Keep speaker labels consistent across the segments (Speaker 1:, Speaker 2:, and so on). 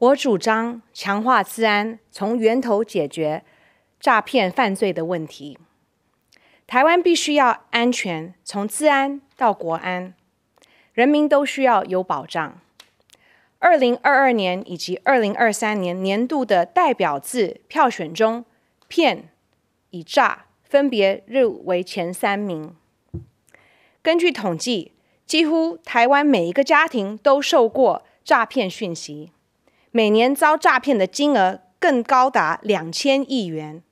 Speaker 1: 我主张强化治安，从源头解决诈骗犯罪的问题。台湾必须要安全，从治安到国安，人民都需要有保障。二零二二年以及二零二三年年度的代表字票选中，“骗”“以诈”分别入围前三名。根据统计，几乎台湾每一个家庭都受过诈骗讯息。每年遭诈骗的金额更高达两千亿元，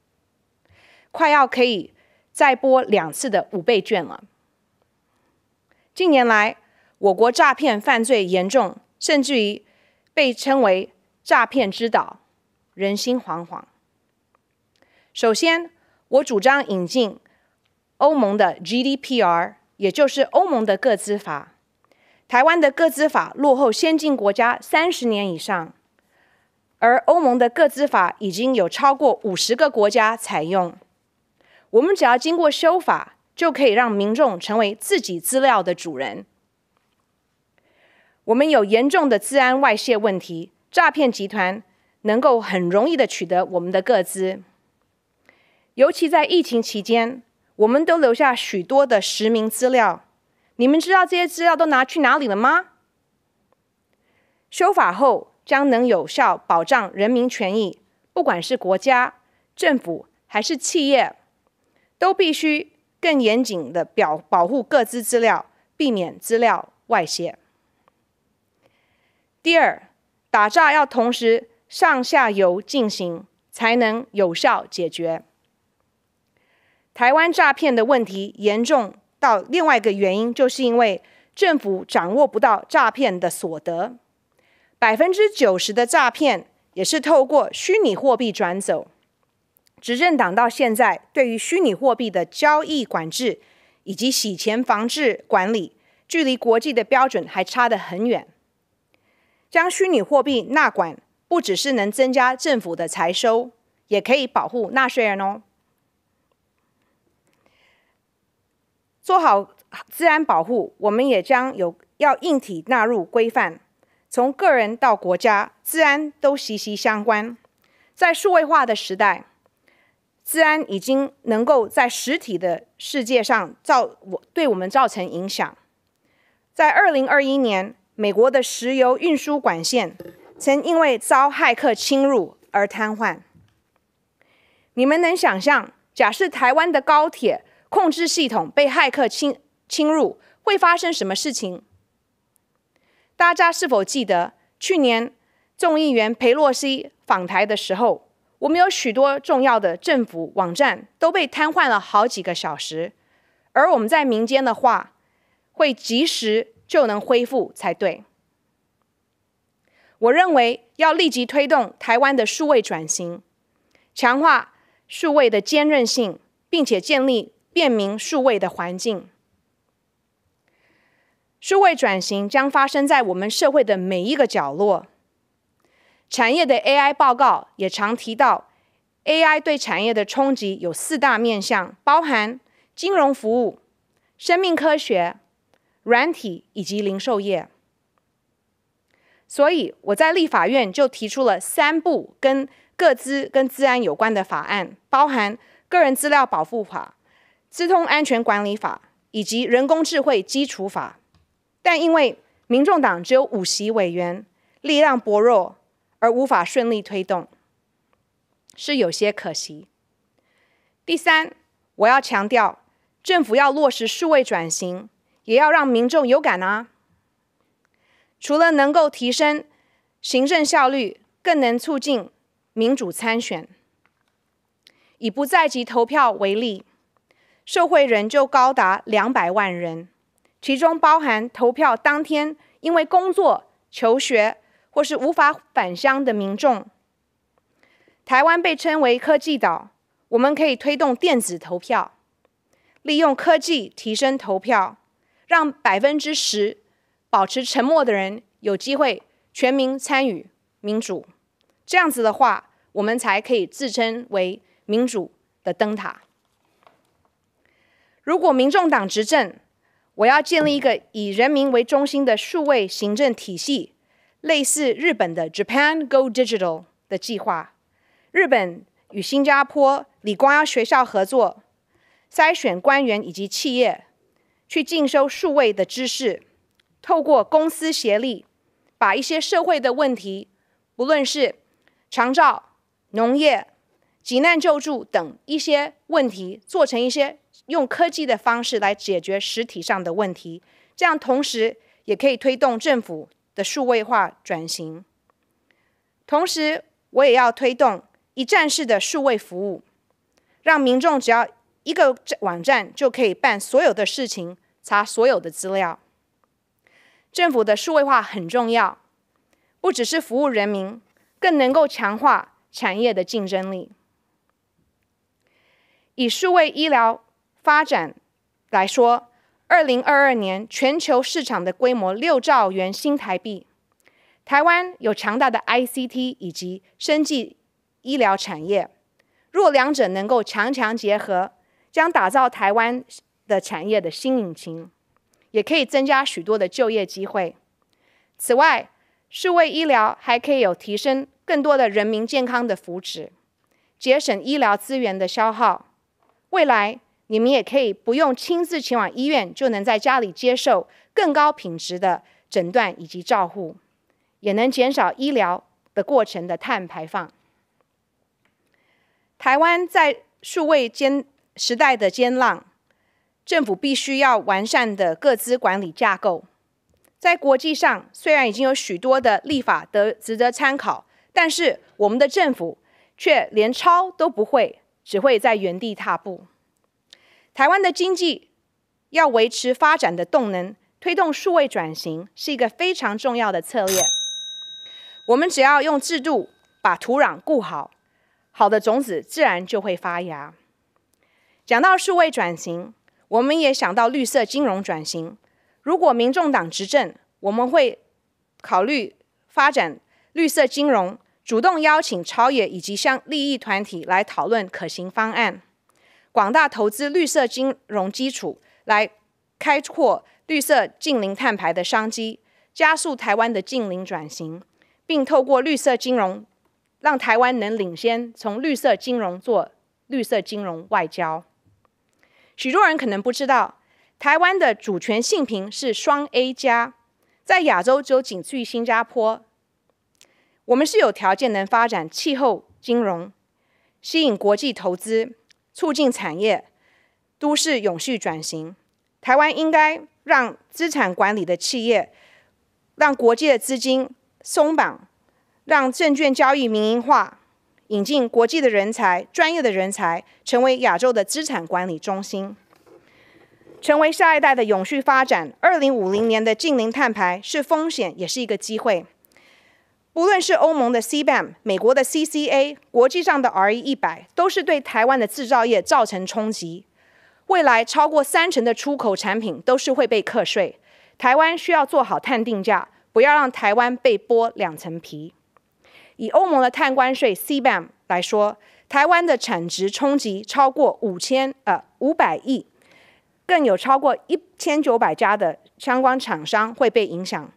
Speaker 1: 快要可以再拨两次的五倍券了。近年来，我国诈骗犯罪严重，甚至于被称为“诈骗之岛”，人心惶惶。首先，我主张引进欧盟的 GDPR，也就是欧盟的个资法。台湾的个资法落后先进国家三十年以上。而欧盟的个资法已经有超过五十个国家采用，我们只要经过修法，就可以让民众成为自己资料的主人。我们有严重的治安外泄问题，诈骗集团能够很容易的取得我们的个资，尤其在疫情期间，我们都留下许多的实名资料，你们知道这些资料都拿去哪里了吗？修法后。将能有效保障人民权益，不管是国家、政府还是企业，都必须更严谨的表保护各自资料，避免资料外泄。第二，打诈要同时上下游进行，才能有效解决台湾诈骗的问题严重。到另外一个原因，就是因为政府掌握不到诈骗的所得。百分之九十的诈骗也是透过虚拟货币转走。执政党到现在对于虚拟货币的交易管制以及洗钱防治管理，距离国际的标准还差得很远。将虚拟货币纳管，不只是能增加政府的财收，也可以保护纳税人哦。做好自然保护，我们也将有要硬体纳入规范。从个人到国家，治安都息息相关。在数位化的时代，治安已经能够在实体的世界上造我对我们造成影响。在二零二一年，美国的石油运输管线曾因为遭骇客侵入而瘫痪。你们能想象，假设台湾的高铁控制系统被骇客侵侵入，会发生什么事情？大家是否记得去年众议员佩洛西访台的时候，我们有许多重要的政府网站都被瘫痪了好几个小时，而我们在民间的话，会及时就能恢复才对。我认为要立即推动台湾的数位转型，强化数位的坚韧性，并且建立便民数位的环境。数位转型将发生在我们社会的每一个角落。产业的 AI 报告也常提到，AI 对产业的冲击有四大面向，包含金融服务、生命科学、软体以及零售业。所以我在立法院就提出了三部跟各资跟资安有关的法案，包含个人资料保护法、资通安全管理法以及人工智慧基础法。但因为民众党只有五席委员，力量薄弱而无法顺利推动，是有些可惜。第三，我要强调，政府要落实数位转型，也要让民众有感啊。除了能够提升行政效率，更能促进民主参选。以不在籍投票为例，受惠人就高达两百万人。其中包含投票当天因为工作、求学或是无法返乡的民众。台湾被称为科技岛，我们可以推动电子投票，利用科技提升投票，让百分之十保持沉默的人有机会全民参与民主。这样子的话，我们才可以自称为民主的灯塔。如果民众党执政，我要建立一个以人民为中心的数位行政体系，类似日本的 Japan Go Digital 的计划。日本与新加坡李光耀学校合作，筛选官员以及企业，去进修数位的知识。透过公私协力，把一些社会的问题，不论是长照、农业、急难救助等一些问题，做成一些。用科技的方式来解决实体上的问题，这样同时也可以推动政府的数位化转型。同时，我也要推动一站式的数位服务，让民众只要一个网站就可以办所有的事情，查所有的资料。政府的数位化很重要，不只是服务人民，更能够强化产业的竞争力。以数位医疗。发展来说，二零二二年全球市场的规模六兆元新台币。台湾有强大的 ICT 以及生技医疗产业，若两者能够强强结合，将打造台湾的产业的新引擎，也可以增加许多的就业机会。此外，数位医疗还可以有提升更多的人民健康的福祉，节省医疗资源的消耗。未来。你们也可以不用亲自前往医院，就能在家里接受更高品质的诊断以及照护，也能减少医疗的过程的碳排放。台湾在数位尖时代的尖浪，政府必须要完善的各资管理架构。在国际上，虽然已经有许多的立法得值得参考，但是我们的政府却连抄都不会，只会在原地踏步。台湾的经济要维持发展的动能，推动数位转型是一个非常重要的策略。我们只要用制度把土壤固好，好的种子自然就会发芽。讲到数位转型，我们也想到绿色金融转型。如果民众党执政，我们会考虑发展绿色金融，主动邀请朝野以及向利益团体来讨论可行方案。广大投资绿色金融基础，来开阔绿色近零碳排的商机，加速台湾的近零转型，并透过绿色金融，让台湾能领先从绿色金融做绿色金融外交。许多人可能不知道，台湾的主权性评是双 A 加，在亚洲只有仅次于新加坡。我们是有条件能发展气候金融，吸引国际投资。促进产业都市永续转型，台湾应该让资产管理的企业，让国际的资金松绑，让证券交易民营化，引进国际的人才、专业的人才，成为亚洲的资产管理中心，成为下一代的永续发展。二零五零年的近零碳排是风险，也是一个机会。不论是欧盟的 CBAM、美国的 CCA、国际上的 RE 一百，都是对台湾的制造业造成冲击。未来超过三成的出口产品都是会被课税，台湾需要做好碳定价，不要让台湾被剥两层皮。以欧盟的碳关税 CBAM 来说，台湾的产值冲击超过五千呃五百亿，更有超过一千九百家的相关厂商会被影响。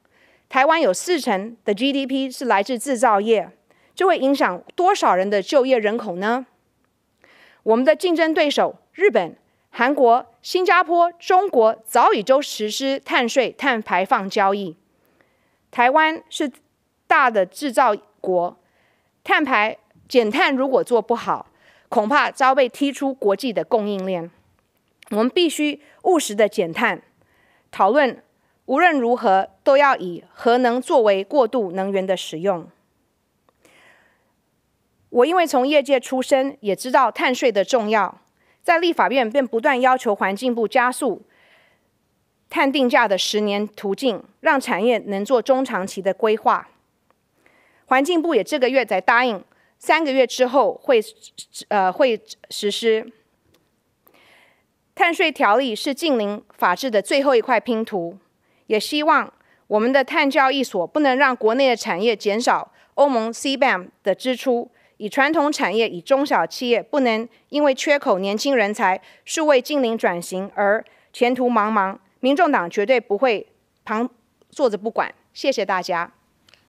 Speaker 1: 台湾有四成的 GDP 是来自制造业，这会影响多少人的就业人口呢？我们的竞争对手日本、韩国、新加坡、中国早已都实施碳税、碳排放交易。台湾是大的制造国，碳排减碳如果做不好，恐怕遭被踢出国际的供应链。我们必须务实的减碳，讨论。无论如何，都要以核能作为过渡能源的使用。我因为从业界出身，也知道碳税的重要，在立法院便不断要求环境部加速碳定价的十年途径，让产业能做中长期的规划。环境部也这个月才答应，三个月之后会呃会实施碳税条例，是近邻法制的最后一块拼图。也希望我们的碳交易所不能让国内的产业减少欧盟 Cbam 的支出，以传统产业、以中小企业不能因为缺口年轻人才数位精灵转型而前途茫茫。民众党绝对不会旁坐着不管。谢谢大家。